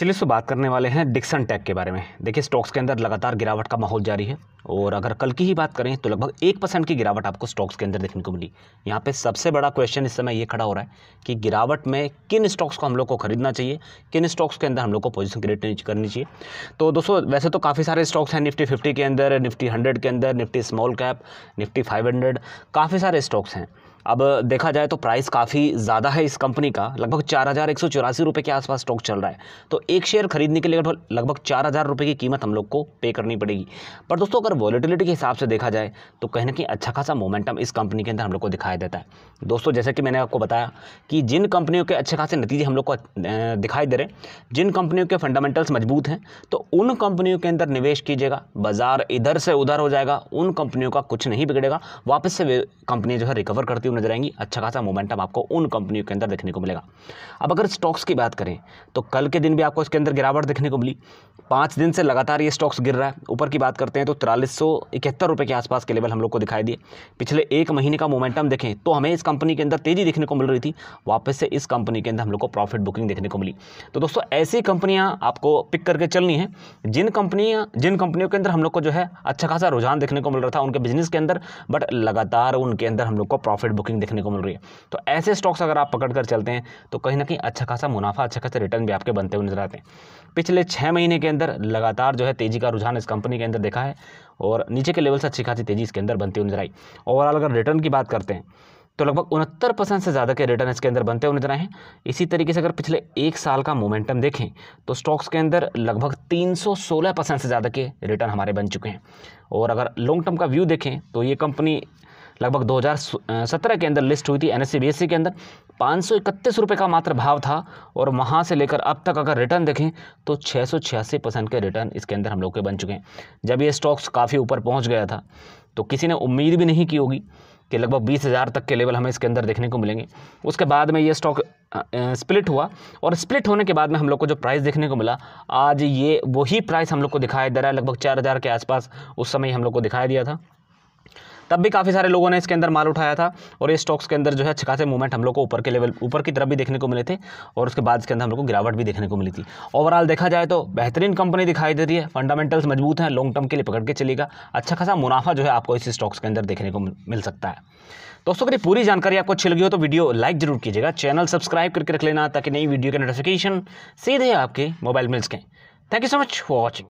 चलिए सो बात करने वाले हैं डिक्सन टैग के बारे में देखिए स्टॉक्स के अंदर लगातार गिरावट का माहौल जारी है और अगर कल की ही बात करें तो लगभग एक परसेंट की गिरावट आपको स्टॉक्स के अंदर देखने को मिली यहाँ पे सबसे बड़ा क्वेश्चन इस समय ये खड़ा हो रहा है कि गिरावट में किन स्टॉक्स को हम लोग को खरीदना चाहिए किन स्टॉक्स के अंदर हम लोग को पोजिशन क्रिएट करनी चाहिए तो दोस्तों वैसे तो काफ़ी सारे स्टॉक्स हैं निफ्टी फिफ्टी के अंदर निफ्टी हंड्रेड के अंदर Nifty small cap Nifty five काफ़ी सारे स्टॉक्स हैं अब देखा जाए तो प्राइस काफ़ी ज़्यादा है इस कंपनी का लगभग चार हज़ार एक सौ चौरासी रुपये के आसपास स्टॉक चल रहा है तो एक शेयर खरीदने के लिए लगभग चार हज़ार रुपये की कीमत हम लोग को पे करनी पड़ेगी पर दोस्तों अगर वॉलीटिलिटी के हिसाब से देखा जाए तो कहीं ना कहीं अच्छा खासा मोमेंटम इस कंपनी के अंदर हम लोग को दिखाई देता है दोस्तों जैसे कि मैंने आपको बताया कि जिन कंपनियों के अच्छे खासे नतीजे हम लोग को दिखाई दे रहे हैं जिन कंपनियों के फंडामेंटल्स मजबूत हैं तो उन कंपनियों के अंदर निवेश कीजिएगा बाज़ार इधर से उधर हो जाएगा उन कंपनियों का कुछ नहीं बिगड़ेगा वापस से कंपनियाँ जो है रिकवर करती पॉजिटिव नजर आएंगी अच्छा खासा मोमेंटम आपको उन कंपनियों के अंदर देखने को मिलेगा अब अगर स्टॉक्स की बात करें तो कल के दिन भी आपको इसके अंदर गिरावट देखने को मिली पाँच दिन से लगातार ये स्टॉक्स गिर रहा है ऊपर की बात करते हैं तो तिरालीस सौ इकहत्तर रुपये के आसपास के लेवल हम लोग को दिखाई दिए पिछले एक महीने का मोमेंटम देखें तो हमें इस कंपनी के अंदर तेज़ी देखने को मिल रही थी वापस से इस कंपनी के अंदर हम लोग को प्रॉफिट बुकिंग देखने को मिली तो दोस्तों ऐसी कंपनियाँ आपको पिक करके चलनी है जिन कंपनियाँ जिन कंपनियों के अंदर हम लोग को जो है अच्छा खासा रुझान देखने को मिल रहा था उनके बिजनेस के अंदर बट लगातार उनके अंदर हम लोग को प्रॉफिट बुकिंग देखने को मिल रही है तो ऐसे स्टॉक्स अगर आप पकड़ कर चलते हैं तो कहीं ना कहीं अच्छा खासा मुनाफा अच्छा खासा रिटर्न भी आपके बनते हुए नजर आते हैं पिछले छः महीने के अंदर लगातार जो है तेज़ी का रुझान इस कंपनी के अंदर देखा है और नीचे के लेवल से अच्छी खासी तेज़ी इसके अंदर बनती हुई नजर आई ओवरऑल अगर रिटर्न की बात करते हैं तो लगभग उनहत्तर परसेंट से ज़्यादा के रिटर्न इसके अंदर बनते हुए नजर आए हैं इसी तरीके से अगर पिछले एक साल का मोमेंटम देखें तो स्टॉक्स के अंदर लगभग 316 परसेंट से ज़्यादा के रिटर्न हमारे बन चुके हैं और अगर लॉन्ग टर्म का व्यू देखें तो ये कंपनी लगभग 2017 के अंदर लिस्ट हुई थी एन एस के अंदर पाँच सौ इकतीस रुपये का मात्र भाव था और वहाँ से लेकर अब तक अगर रिटर्न देखें तो छः सौ छियासी परसेंट के रिटर्न इसके अंदर हम लोग के बन चुके हैं जब ये स्टॉक्स काफ़ी ऊपर पहुँच गया था तो किसी ने उम्मीद भी नहीं की होगी कि लगभग बीस हज़ार तक के लेवल हमें इसके अंदर देखने को मिलेंगे उसके बाद में ये स्टॉक स्प्लिट हुआ और स्प्लिट होने के बाद में हम लोग को जो प्राइस देखने को मिला आज ये वही प्राइस हम लोग को दिखाया दे रहा है लगभग चार हज़ार के आसपास उस समय हम लोग को दिखाया दिया था तब भी काफ़ी सारे लोगों ने इसके अंदर माल उठाया था और ये स्टॉक्स के अंदर जो है अच्छे खासे मूवमेंट हम लोग को ऊपर के लेवल ऊपर की तरफ भी देखने को मिले थे और उसके बाद इसके अंदर हम लोग को गिरावट भी देखने को मिली थी ओवरऑल देखा जाए तो बेहतरीन कंपनी दिखाई दे रही है फंडामेंटल्स मजबूत हैं लॉन्ग टर्म के लिए पकड़ के चलेगा अच्छा खासा मुनाफा जो है आपको इस स्टॉक्स के अंदर देखने को मिल सकता है दोस्तों अगर पूरी जानकारी आपको अच्छी लगी हो तो वीडियो लाइक जरूर कीजिएगा चैनल सब्सक्राइब करके रख लेना ताकि नई वीडियो के नोटिफिकेशन सीधे आपके मोबाइल मिल सकें thank you so much for watching